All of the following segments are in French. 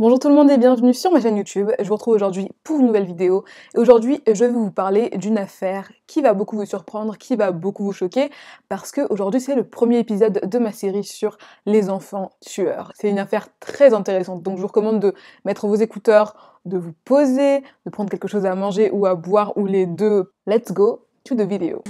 Bonjour tout le monde et bienvenue sur ma chaîne YouTube. Je vous retrouve aujourd'hui pour une nouvelle vidéo. Et aujourd'hui, je vais vous parler d'une affaire qui va beaucoup vous surprendre, qui va beaucoup vous choquer, parce que aujourd'hui, c'est le premier épisode de ma série sur les enfants tueurs. C'est une affaire très intéressante, donc je vous recommande de mettre vos écouteurs, de vous poser, de prendre quelque chose à manger ou à boire, ou les deux. Let's go to the video.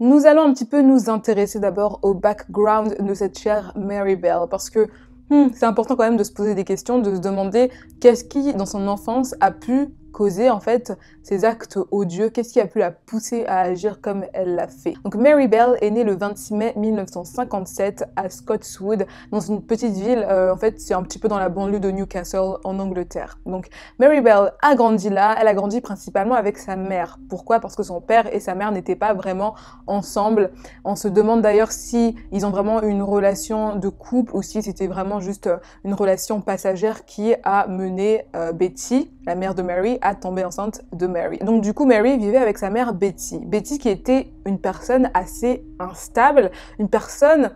Nous allons un petit peu nous intéresser d'abord au background de cette chère Mary Bell parce que hmm, c'est important quand même de se poser des questions, de se demander qu'est-ce qui, dans son enfance, a pu Causer en fait ces actes odieux, qu'est-ce qui a pu la pousser à agir comme elle l'a fait. Donc Mary Bell est née le 26 mai 1957 à Scottswood, dans une petite ville, euh, en fait c'est un petit peu dans la banlieue de Newcastle en Angleterre. Donc Mary Bell a grandi là, elle a grandi principalement avec sa mère. Pourquoi Parce que son père et sa mère n'étaient pas vraiment ensemble. On se demande d'ailleurs si ils ont vraiment une relation de couple ou si c'était vraiment juste euh, une relation passagère qui a mené euh, Betty la mère de Mary, a tombé enceinte de Mary. Donc du coup, Mary vivait avec sa mère Betty. Betty qui était une personne assez instable, une personne,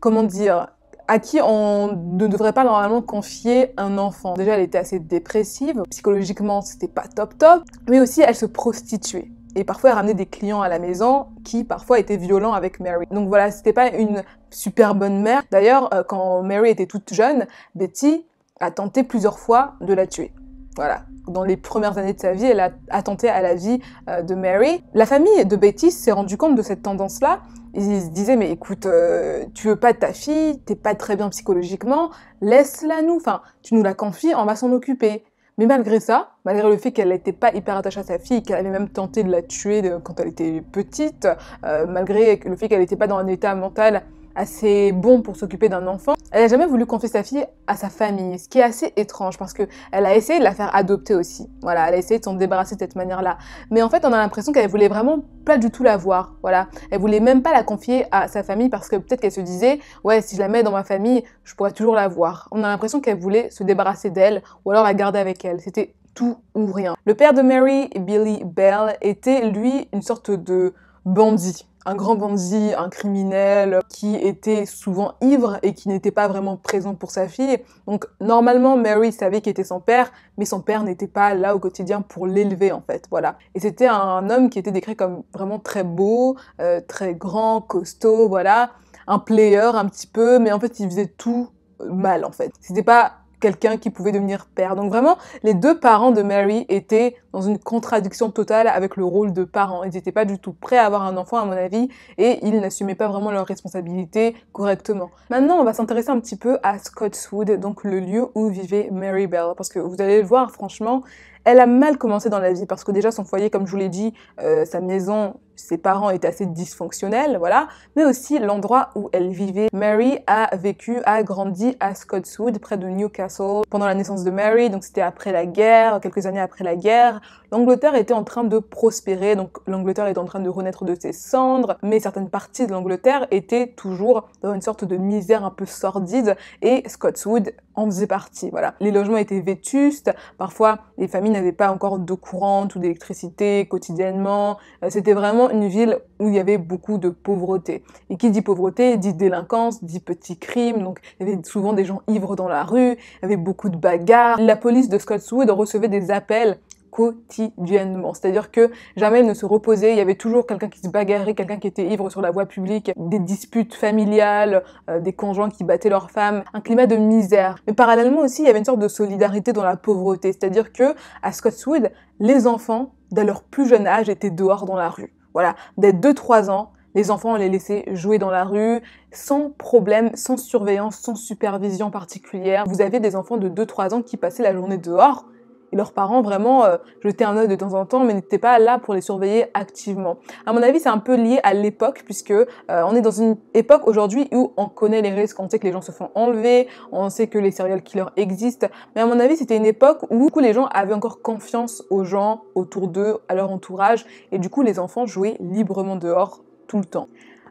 comment dire, à qui on ne devrait pas normalement confier un enfant. Déjà, elle était assez dépressive, psychologiquement, c'était pas top top, mais aussi elle se prostituait. Et parfois, elle ramenait des clients à la maison qui parfois étaient violents avec Mary. Donc voilà, c'était pas une super bonne mère. D'ailleurs, euh, quand Mary était toute jeune, Betty a tenté plusieurs fois de la tuer. Voilà. Dans les premières années de sa vie, elle a attenté à la vie euh, de Mary. La famille de Betty s'est rendue compte de cette tendance-là. Ils se disaient, mais écoute, euh, tu veux pas ta fille, t'es pas très bien psychologiquement, laisse-la nous. Enfin, tu nous la confies, on va s'en occuper. Mais malgré ça, malgré le fait qu'elle n'était pas hyper attachée à sa fille, qu'elle avait même tenté de la tuer quand elle était petite, euh, malgré le fait qu'elle n'était pas dans un état mental assez bon pour s'occuper d'un enfant, elle n'a jamais voulu confier sa fille à sa famille, ce qui est assez étrange parce que elle a essayé de la faire adopter aussi. Voilà, elle a essayé de s'en débarrasser de cette manière-là. Mais en fait, on a l'impression qu'elle voulait vraiment pas du tout la voir. Voilà, elle voulait même pas la confier à sa famille parce que peut-être qu'elle se disait, ouais, si je la mets dans ma famille, je pourrais toujours la voir. On a l'impression qu'elle voulait se débarrasser d'elle ou alors la garder avec elle. C'était tout ou rien. Le père de Mary, Billy Bell, était lui une sorte de bandit un grand bandit, un criminel qui était souvent ivre et qui n'était pas vraiment présent pour sa fille. Donc normalement, Mary savait qu'il était son père, mais son père n'était pas là au quotidien pour l'élever en fait. Voilà. Et c'était un homme qui était décrit comme vraiment très beau, euh, très grand, costaud, voilà, un player un petit peu, mais en fait il faisait tout euh, mal en fait. C'était pas quelqu'un qui pouvait devenir père. Donc vraiment, les deux parents de Mary étaient dans une contradiction totale avec le rôle de parents. Ils n'étaient pas du tout prêts à avoir un enfant, à mon avis, et ils n'assumaient pas vraiment leurs responsabilités correctement. Maintenant, on va s'intéresser un petit peu à Scottswood, donc le lieu où vivait Mary Bell, parce que vous allez le voir, franchement, elle a mal commencé dans la vie parce que déjà son foyer, comme je vous l'ai dit, euh, sa maison ses parents étaient assez dysfonctionnels, voilà, mais aussi l'endroit où elle vivait. Mary a vécu, a grandi à Scottswood, près de Newcastle, pendant la naissance de Mary, donc c'était après la guerre, quelques années après la guerre. L'Angleterre était en train de prospérer, donc l'Angleterre était en train de renaître de ses cendres, mais certaines parties de l'Angleterre étaient toujours dans une sorte de misère un peu sordide, et Scottswood en faisait partie. Voilà. Les logements étaient vétustes, parfois les familles n'avaient pas encore de courante ou d'électricité quotidiennement. Euh, c'était vraiment une ville où il y avait beaucoup de pauvreté. Et qui dit pauvreté dit délinquance, dit petits crimes. Donc il y avait souvent des gens ivres dans la rue, il y avait beaucoup de bagarres. La police de Scottswood recevait des appels quotidiennement. C'est-à-dire que jamais elle ne se reposait. Il y avait toujours quelqu'un qui se bagarrait, quelqu'un qui était ivre sur la voie publique, des disputes familiales, euh, des conjoints qui battaient leurs femmes, un climat de misère. Mais parallèlement aussi, il y avait une sorte de solidarité dans la pauvreté. C'est-à-dire que à Scottswood, les enfants, dès leur plus jeune âge, étaient dehors dans la rue. Voilà, dès 2-3 ans, les enfants, on les laissait jouer dans la rue, sans problème, sans surveillance, sans supervision particulière. Vous avez des enfants de 2-3 ans qui passaient la journée dehors, leurs parents vraiment euh, jetaient un œil de temps en temps, mais n'étaient pas là pour les surveiller activement. À mon avis, c'est un peu lié à l'époque, puisque euh, on est dans une époque aujourd'hui où on connaît les risques, on sait que les gens se font enlever, on sait que les serial killers existent, mais à mon avis, c'était une époque où beaucoup les gens avaient encore confiance aux gens autour d'eux, à leur entourage, et du coup, les enfants jouaient librement dehors tout le temps.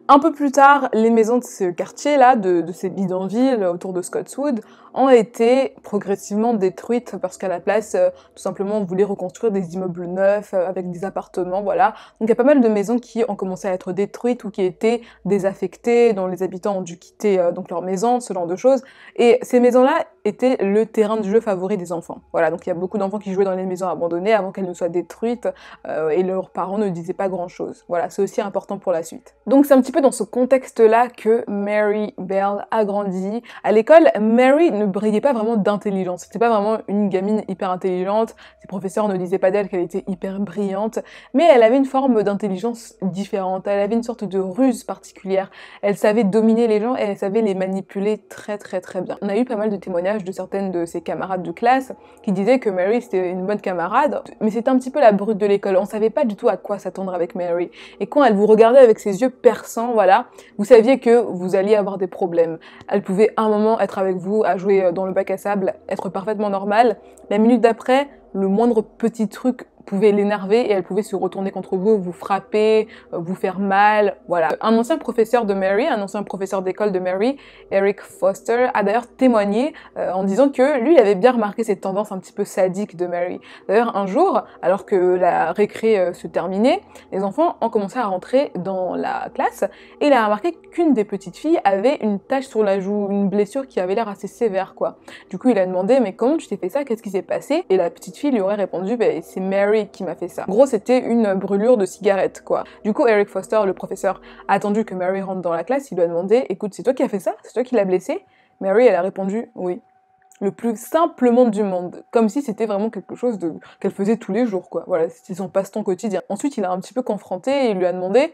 Un peu plus tard, les maisons de ce quartier-là, de, de, ces bidonvilles autour de Scottswood, ont été progressivement détruites parce qu'à la place, euh, tout simplement, on voulait reconstruire des immeubles neufs euh, avec des appartements, voilà. Donc il y a pas mal de maisons qui ont commencé à être détruites ou qui étaient désaffectées, dont les habitants ont dû quitter euh, donc leur maison, ce genre de choses. Et ces maisons-là étaient le terrain de jeu favori des enfants. Voilà, donc il y a beaucoup d'enfants qui jouaient dans les maisons abandonnées avant qu'elles ne soient détruites et leurs parents ne disaient pas grand-chose. Voilà, c'est aussi important pour la suite. Donc c'est un petit dans ce contexte-là que Mary Bell a grandi. À l'école, Mary ne brillait pas vraiment d'intelligence. C'était pas vraiment une gamine hyper intelligente. Ses professeurs ne disaient pas d'elle qu'elle était hyper brillante, mais elle avait une forme d'intelligence différente. Elle avait une sorte de ruse particulière. Elle savait dominer les gens et elle savait les manipuler très très très bien. On a eu pas mal de témoignages de certaines de ses camarades de classe qui disaient que Mary c'était une bonne camarade, mais c'était un petit peu la brute de l'école. On savait pas du tout à quoi s'attendre avec Mary. Et quand elle vous regardait avec ses yeux perçants, voilà, vous saviez que vous alliez avoir des problèmes. Elle pouvait un moment être avec vous, à jouer euh, dans le bac à sable, être parfaitement normale. La minute d'après, le moindre petit truc pouvait l'énerver et elle pouvait se retourner contre vous, vous frapper, euh, vous faire mal, voilà. Un ancien professeur de Mary, un ancien professeur d'école de Mary, Eric Foster, a d'ailleurs témoigné euh, en disant que lui, il avait bien remarqué cette tendance un petit peu sadique de Mary. D'ailleurs, un jour, alors que la récré euh, se terminait, les enfants ont commencé à rentrer dans la classe et il a remarqué qu'une des petites filles avait une tache sur la joue, une blessure qui avait l'air assez sévère, quoi. Du coup, il a demandé, mais comment tu t'es fait ça Qu'est-ce qui s'est passé Et la petite fille lui aurait répondu, Ben, c'est Mary qui m'a fait ça. En gros, c'était une brûlure de cigarette, quoi. Du coup, Eric Foster, le professeur, a attendu que Mary rentre dans la classe, il lui a demandé, écoute, c'est toi qui as fait ça C'est toi qui l'a blessé Mary, elle a répondu, oui le plus simplement du monde, comme si c'était vraiment quelque chose qu'elle faisait tous les jours, quoi. Voilà, c'était son passe-temps quotidien. Ensuite, il a un petit peu confronté et il lui a demandé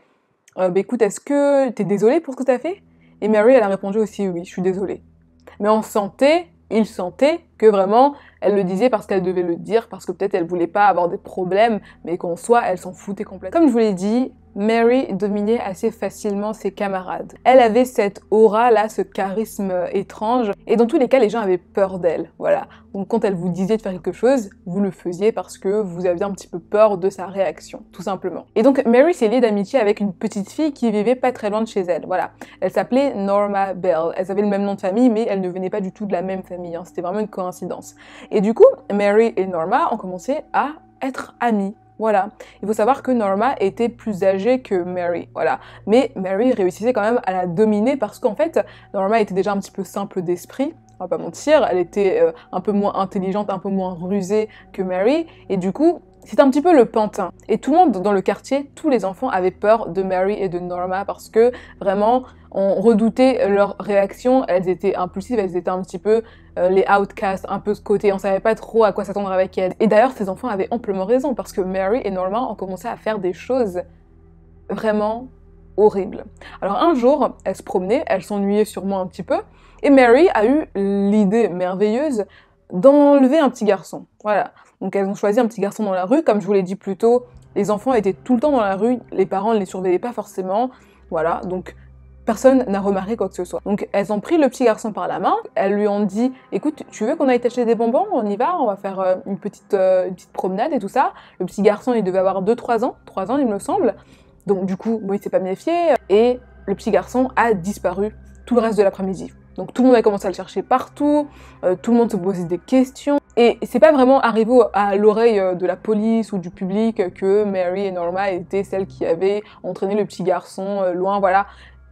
euh, bah, écoute, est-ce que tu es désolé pour ce que tu as fait Et Mary, elle a répondu aussi oui, je suis désolée. Mais on sentait, il sentait que vraiment, elle le disait parce qu'elle devait le dire, parce que peut-être elle voulait pas avoir des problèmes, mais qu'en soi, elle s'en foutait complètement. Comme je vous l'ai dit, Mary dominait assez facilement ses camarades. Elle avait cette aura-là, ce charisme euh, étrange, et dans tous les cas, les gens avaient peur d'elle. Voilà. Donc quand elle vous disait de faire quelque chose, vous le faisiez parce que vous aviez un petit peu peur de sa réaction, tout simplement. Et donc Mary s'est liée d'amitié avec une petite fille qui vivait pas très loin de chez elle. Voilà. Elle s'appelait Norma Bell. Elle avait le même nom de famille, mais elle ne venait pas du tout de la même famille. Hein. C'était vraiment une coïncidence. Et du coup, Mary et Norma ont commencé à être amies voilà. Il faut savoir que Norma était plus âgée que Mary, voilà. Mais Mary réussissait quand même à la dominer parce qu'en fait, Norma était déjà un petit peu simple d'esprit, on va pas mentir, elle était euh, un peu moins intelligente, un peu moins rusée que Mary, et du coup, c'est un petit peu le pantin. Et tout le monde dans le quartier, tous les enfants avaient peur de Mary et de Norma parce que vraiment, on redoutait leur réaction, elles étaient impulsives, elles étaient un petit peu euh, les outcasts, un peu ce côté, on savait pas trop à quoi s'attendre avec elle. Et d'ailleurs, ces enfants avaient amplement raison parce que Mary et Norma ont commencé à faire des choses vraiment horribles. Alors un jour, elles se promenaient, elles s'ennuyaient sûrement un petit peu, et Mary a eu l'idée merveilleuse d'enlever un petit garçon. Voilà. Donc elles ont choisi un petit garçon dans la rue, comme je vous l'ai dit plus tôt, les enfants étaient tout le temps dans la rue, les parents ne les surveillaient pas forcément. Voilà, donc Personne n'a remarqué quoi que ce soit. Donc elles ont pris le petit garçon par la main, elles lui ont dit écoute, tu veux qu'on aille t'acheter des bonbons On y va, on va faire euh, une petite, euh, petite promenade et tout ça. Le petit garçon, il devait avoir 2-3 ans, 3 ans il me semble. Donc du coup, bon, il s'est pas méfié et le petit garçon a disparu tout le reste de l'après-midi. Donc tout le monde a commencé à le chercher partout, euh, tout le monde se posait des questions. Et c'est pas vraiment arrivé à l'oreille de la police ou du public que Mary et Norma étaient celles qui avaient entraîné le petit garçon loin, voilà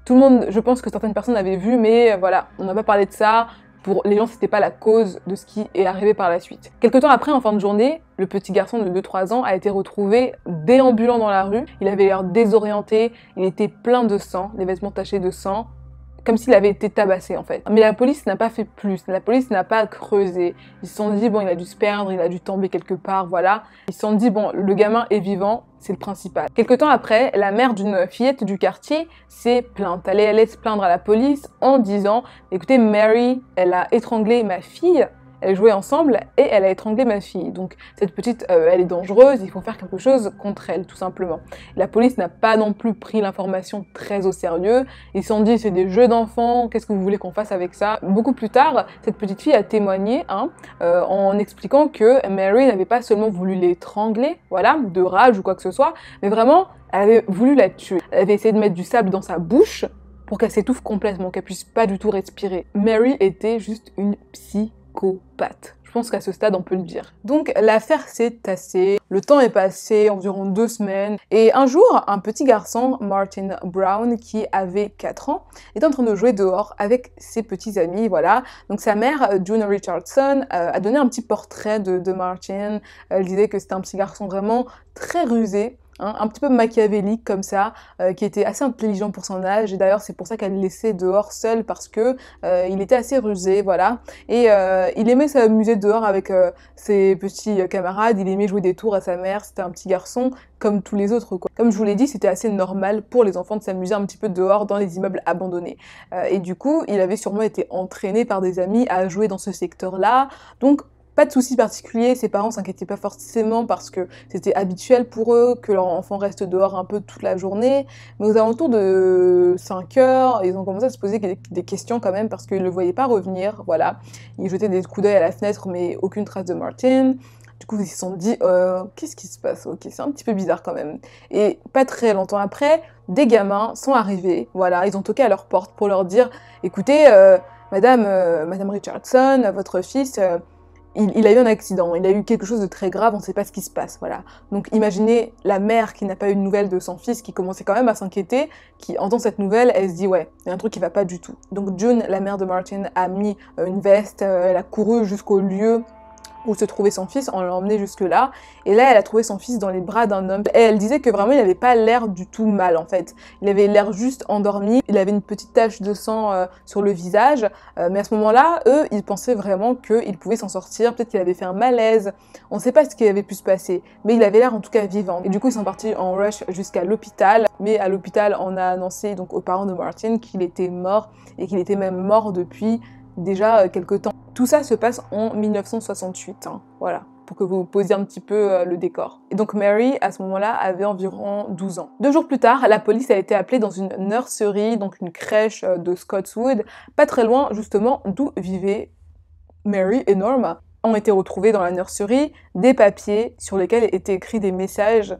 tout le monde, je pense que certaines personnes avaient vu, mais voilà, on n'a pas parlé de ça. Pour les gens, c'était pas la cause de ce qui est arrivé par la suite. Quelque temps après, en fin de journée, le petit garçon de 2-3 ans a été retrouvé déambulant dans la rue. Il avait l'air désorienté, il était plein de sang, les vêtements tachés de sang comme s'il avait été tabassé en fait. Mais la police n'a pas fait plus, la police n'a pas creusé. Ils se sont dit, bon, il a dû se perdre, il a dû tomber quelque part, voilà. Ils se sont dit, bon, le gamin est vivant, c'est le principal. Quelque temps après, la mère d'une fillette du quartier s'est plainte. Elle est allée se plaindre à la police en disant, écoutez, Mary, elle a étranglé ma fille, elle jouait ensemble et elle a étranglé ma fille. Donc cette petite, euh, elle est dangereuse, il faut faire quelque chose contre elle, tout simplement. La police n'a pas non plus pris l'information très au sérieux. Ils se sont dit, c'est des jeux d'enfants, qu'est-ce que vous voulez qu'on fasse avec ça Beaucoup plus tard, cette petite fille a témoigné hein, euh, en expliquant que Mary n'avait pas seulement voulu l'étrangler, voilà, de rage ou quoi que ce soit, mais vraiment, elle avait voulu la tuer. Elle avait essayé de mettre du sable dans sa bouche pour qu'elle s'étouffe complètement, qu'elle puisse pas du tout respirer. Mary était juste une psy je pense qu'à ce stade, on peut le dire. Donc l'affaire s'est tassée, le temps est passé, environ deux semaines, et un jour, un petit garçon, Martin Brown, qui avait 4 ans, est en train de jouer dehors avec ses petits amis, voilà. Donc sa mère, June Richardson, euh, a donné un petit portrait de, de Martin. Elle disait que c'était un petit garçon vraiment très rusé, Hein, un petit peu machiavélique comme ça, euh, qui était assez intelligent pour son âge. Et d'ailleurs, c'est pour ça qu'elle le laissait dehors seul parce que euh, il était assez rusé, voilà. Et euh, il aimait s'amuser dehors avec ses petits camarades. Il aimait jouer des tours à sa mère. C'était un petit garçon comme tous les autres. Quoi. Comme je vous l'ai dit, c'était assez normal pour les enfants de s'amuser un petit peu dehors dans les immeubles abandonnés. et du coup, il avait sûrement été entraîné par des amis à jouer dans ce secteur-là. Donc pas de soucis particuliers, ses parents s'inquiétaient pas forcément parce que c'était habituel pour eux que leur enfant reste dehors un peu toute la journée. Mais aux alentours de 5 heures, ils ont commencé à se poser des questions quand même parce qu'ils ne le voyaient pas revenir. Voilà. Ils jetaient des coups d'œil à la fenêtre, mais aucune trace de Martin. Du coup, ils se sont dit, euh, qu'est-ce qui se passe Ok, c'est un petit peu bizarre quand même. Et pas très longtemps après, des gamins sont arrivés. Voilà, ils ont toqué à leur porte pour leur dire, écoutez, euh, Madame, euh, Madame Richardson, votre fils, il, a eu un accident, il a eu quelque chose de très grave, on ne sait pas ce qui se passe, voilà. Donc imaginez la mère qui n'a pas eu de nouvelles de son fils, qui commençait quand même à s'inquiéter, qui entend cette nouvelle, elle se dit ouais, il y a un truc qui va pas du tout. Donc June, la mère de Martin, a mis euh, une veste, euh, elle a couru jusqu'au lieu où se trouvait son fils, on l'a emmené jusque-là. Et là, elle a trouvé son fils dans les bras d'un homme. Et elle disait que vraiment, il n'avait pas l'air du tout mal, en fait. Il avait l'air juste endormi. Il avait une petite tache de sang euh, sur le visage. Euh, mais à ce moment-là, eux, ils pensaient vraiment qu'il pouvait s'en sortir. Peut-être qu'il avait fait un malaise. On ne sait pas ce qui avait pu se passer. Mais il avait l'air, en tout cas, vivant. Et du coup, ils sont partis en rush jusqu'à l'hôpital. Mais à l'hôpital, on a annoncé donc aux parents de Martin qu'il était mort et qu'il était même mort depuis déjà euh, quelques temps. Tout ça se passe en 1968, hein, voilà, pour que vous posiez un petit peu euh, le décor. Et donc Mary, à ce moment-là, avait environ 12 ans. Deux jours plus tard, la police a été appelée dans une nursery, donc une crèche euh, de Scottswood, pas très loin justement d'où vivaient Mary et Norma. Ont été retrouvés dans la nursery des papiers sur lesquels étaient écrits des messages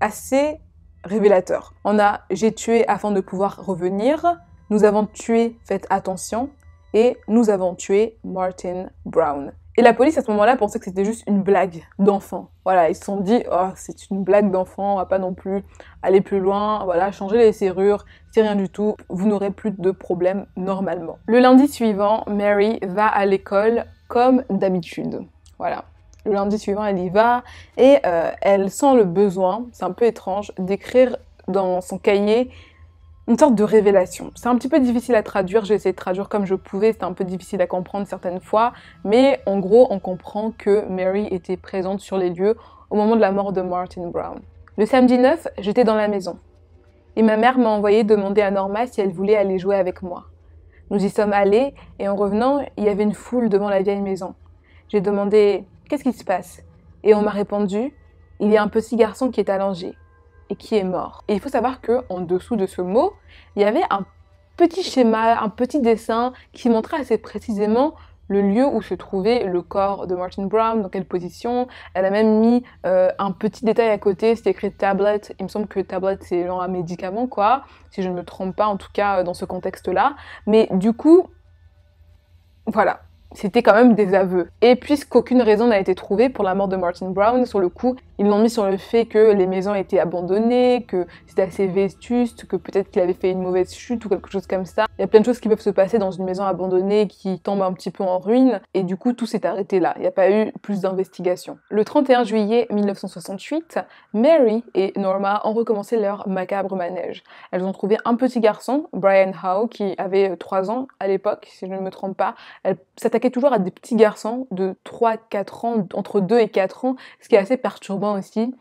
assez révélateurs. On a J'ai tué afin de pouvoir revenir, nous avons tué, faites attention, et nous avons tué Martin Brown. Et la police à ce moment-là pensait que c'était juste une blague d'enfant. Voilà, ils se sont dit, oh, c'est une blague d'enfant, on va pas non plus aller plus loin, voilà, changer les serrures, c'est rien du tout, vous n'aurez plus de problèmes normalement. Le lundi suivant, Mary va à l'école comme d'habitude. Voilà. Le lundi suivant, elle y va et euh, elle sent le besoin, c'est un peu étrange, d'écrire dans son cahier une sorte de révélation. C'est un petit peu difficile à traduire, j'ai essayé de traduire comme je pouvais, c'était un peu difficile à comprendre certaines fois, mais en gros, on comprend que Mary était présente sur les lieux au moment de la mort de Martin Brown. Le samedi 9, j'étais dans la maison. Et ma mère m'a envoyé demander à Norma si elle voulait aller jouer avec moi. Nous y sommes allés et en revenant, il y avait une foule devant la vieille maison. J'ai demandé Qu'est-ce qui se passe Et on m'a répondu Il y a un petit garçon qui est allongé et qui est mort. Et il faut savoir que en dessous de ce mot, il y avait un petit schéma, un petit dessin qui montrait assez précisément le lieu où se trouvait le corps de Martin Brown, dans quelle position. Elle a même mis euh, un petit détail à côté, c'est écrit tablet. Il me semble que tablet, c'est genre un médicament, quoi, si je ne me trompe pas, en tout cas euh, dans ce contexte-là. Mais du coup, voilà, c'était quand même des aveux. Et puisqu'aucune raison n'a été trouvée pour la mort de Martin Brown, sur le coup, ils l'ont mis sur le fait que les maisons étaient abandonnées, que c'était assez vestuste, que peut-être qu'il avait fait une mauvaise chute ou quelque chose comme ça. Il y a plein de choses qui peuvent se passer dans une maison abandonnée qui tombe un petit peu en ruine. Et du coup, tout s'est arrêté là. Il n'y a pas eu plus d'investigation. Le 31 juillet 1968, Mary et Norma ont recommencé leur macabre manège. Elles ont trouvé un petit garçon, Brian Howe, qui avait 3 ans à l'époque, si je ne me trompe pas. Elle s'attaquait toujours à des petits garçons de 3-4 ans, entre 2 et 4 ans, ce qui est assez perturbant aussi.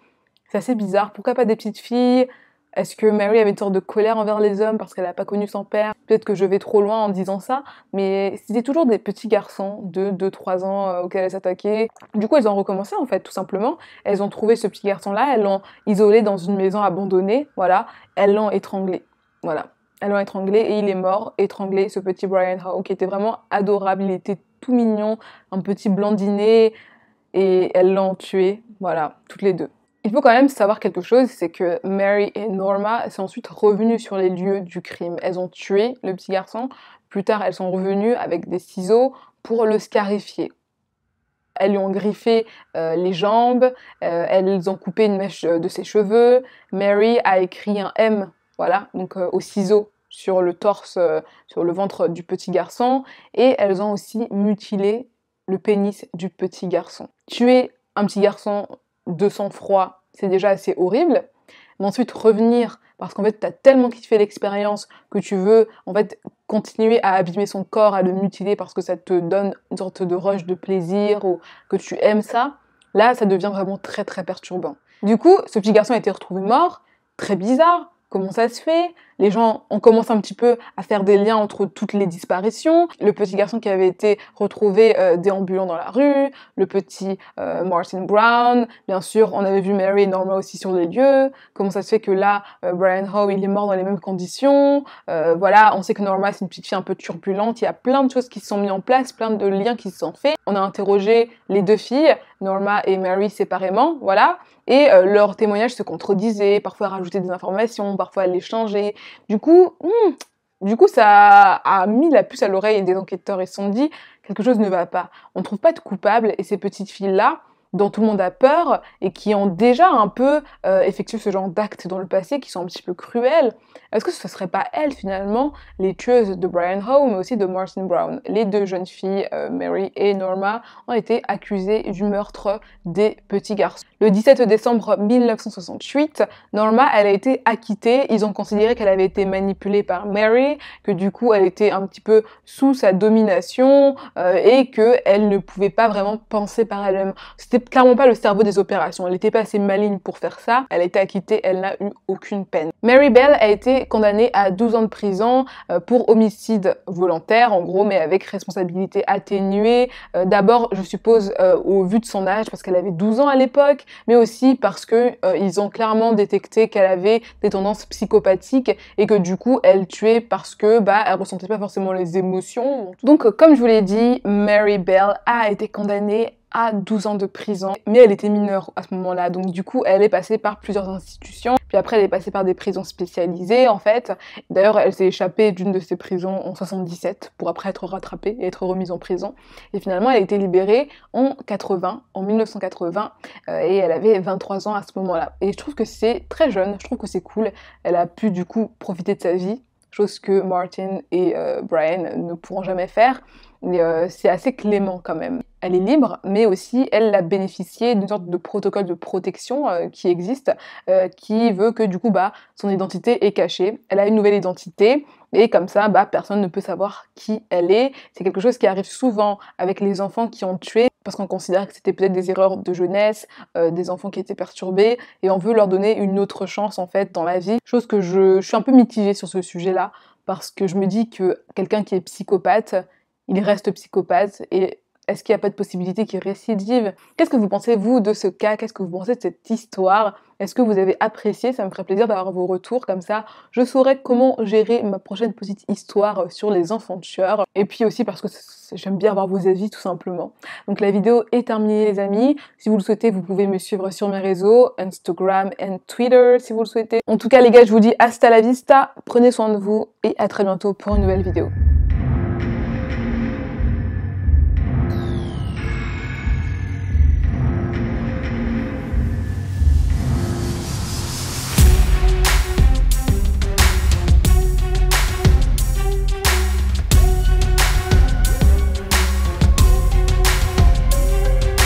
C'est assez bizarre. Pourquoi pas des petites filles Est-ce que Mary avait une sorte de colère envers les hommes parce qu'elle n'a pas connu son père Peut-être que je vais trop loin en disant ça, mais c'était toujours des petits garçons de 2-3 ans euh, auxquels elle s'attaquait. Du coup, elles ont recommencé en fait, tout simplement. Elles ont trouvé ce petit garçon-là, elles l'ont isolé dans une maison abandonnée, voilà. Elles l'ont étranglé, voilà. Elles l'ont étranglé et il est mort, étranglé, ce petit Brian Howe, qui était vraiment adorable. Il était tout mignon, un petit blondinet, et elles l'ont tué voilà, toutes les deux. Il faut quand même savoir quelque chose, c'est que Mary et Norma sont ensuite revenues sur les lieux du crime. Elles ont tué le petit garçon. Plus tard, elles sont revenues avec des ciseaux pour le scarifier. Elles lui ont griffé euh, les jambes, euh, elles ont coupé une mèche euh, de ses cheveux. Mary a écrit un M, voilà, donc au ciseau sur le torse, sur le ventre du petit garçon. Et elles ont aussi mutilé le pénis du petit garçon. Tuer un petit garçon de sang-froid, c'est déjà assez horrible. Mais ensuite, revenir, parce qu'en fait, tu as tellement kiffé l'expérience que tu veux, en fait, continuer à abîmer son corps, à le mutiler parce que ça te donne une sorte de rush de plaisir ou que tu aimes ça, là, ça devient vraiment très, très perturbant. Du coup, ce petit garçon a été retrouvé mort, très bizarre, comment ça se fait les gens, ont commencé un petit peu à faire des liens entre toutes les disparitions. Le petit garçon qui avait été retrouvé euh, déambulant dans la rue, le petit euh, Martin Brown, bien sûr, on avait vu Mary et Norma aussi sur des lieux. Comment ça se fait que là, euh, Brian Howe, il est mort dans les mêmes conditions. voilà, on sait que Norma, c'est une petite fille un peu turbulente. Il y a plein de choses qui se sont mises en place, plein de liens qui se sont faits. On a interrogé les deux filles, Norma et Mary séparément, voilà. Et leurs témoignages se contredisaient, parfois rajoutaient des informations, parfois les changeaient. Du coup, hmm, du coup, ça a mis la puce à l'oreille des enquêteurs et se sont dit quelque chose ne va pas. On ne trouve pas de coupable et ces petites filles là dont tout le monde a peur et qui ont déjà un peu euh, effectué ce genre d'actes dans le passé qui sont un petit peu cruels, est-ce que ce ne serait pas elles finalement les tueuses de Brian Howe mais aussi de Martin Brown Les deux jeunes filles, euh, Mary et Norma, ont été accusées du meurtre des petits garçons. Le 17 décembre 1968, Norma, elle a été acquittée. Ils ont considéré qu'elle avait été manipulée par Mary, que du coup elle était un petit peu sous sa domination euh, et et qu'elle ne pouvait pas vraiment penser par elle-même. C'était clairement pas le cerveau des opérations. Elle n'était pas assez maligne pour faire ça. Elle a été acquittée, elle n'a eu aucune peine. Mary Bell a été condamnée à 12 ans de prison euh, pour homicide volontaire, en gros, mais avec responsabilité atténuée. Euh, d'abord, je suppose, euh, au vu de son âge, parce qu'elle avait 12 ans à l'époque, mais aussi parce que ils ont clairement détecté qu'elle avait des tendances psychopathiques et que du coup, elle tuait parce que bah elle ressentait pas forcément les émotions. Donc, comme je vous l'ai dit, Mary Bell a été condamnée à 12 ans de prison. Mais elle était mineure à ce moment-là, donc du coup, elle est passée par plusieurs institutions. Puis après, elle est passée par des prisons spécialisées, en fait. D'ailleurs, elle s'est échappée d'une de ces prisons en 77 pour après être rattrapée et être remise en prison. Et finalement, elle a été libérée en 80, en 1980, euh, et elle avait 23 ans à ce moment-là. Et je trouve que c'est très jeune, je trouve que c'est cool. Elle a pu du coup profiter de sa vie, chose que Martin et euh, Brian ne pourront jamais faire. Mais euh, c'est assez clément quand même elle est libre, mais aussi elle a bénéficié d'une sorte de protocole de protection euh, qui existe, euh, qui veut que du coup, bah, son identité est cachée. Elle a une nouvelle identité, et comme ça, bah, personne ne peut savoir qui elle est. C'est quelque chose qui arrive souvent avec les enfants qui ont tué, parce qu'on considère que c'était peut-être des erreurs de jeunesse, euh, des enfants qui étaient perturbés, et on veut leur donner une autre chance en fait dans la vie. Chose que je, je suis un peu mitigée sur ce sujet-là, parce que je me dis que quelqu'un qui est psychopathe, il reste psychopathe, et est-ce qu'il n'y a pas de possibilité qu'il récidive Qu'est-ce que vous pensez, vous, de ce cas Qu'est-ce que vous pensez de cette histoire Est-ce que vous avez apprécié Ça me ferait plaisir d'avoir vos retours, comme ça je saurais comment gérer ma prochaine petite histoire sur les enfants tueurs. Et puis aussi parce que j'aime bien avoir vos avis, tout simplement. Donc la vidéo est terminée, les amis. Si vous le souhaitez, vous pouvez me suivre sur mes réseaux, Instagram et Twitter, si vous le souhaitez. En tout cas, les gars, je vous dis hasta la vista, prenez soin de vous et à très bientôt pour une nouvelle vidéo.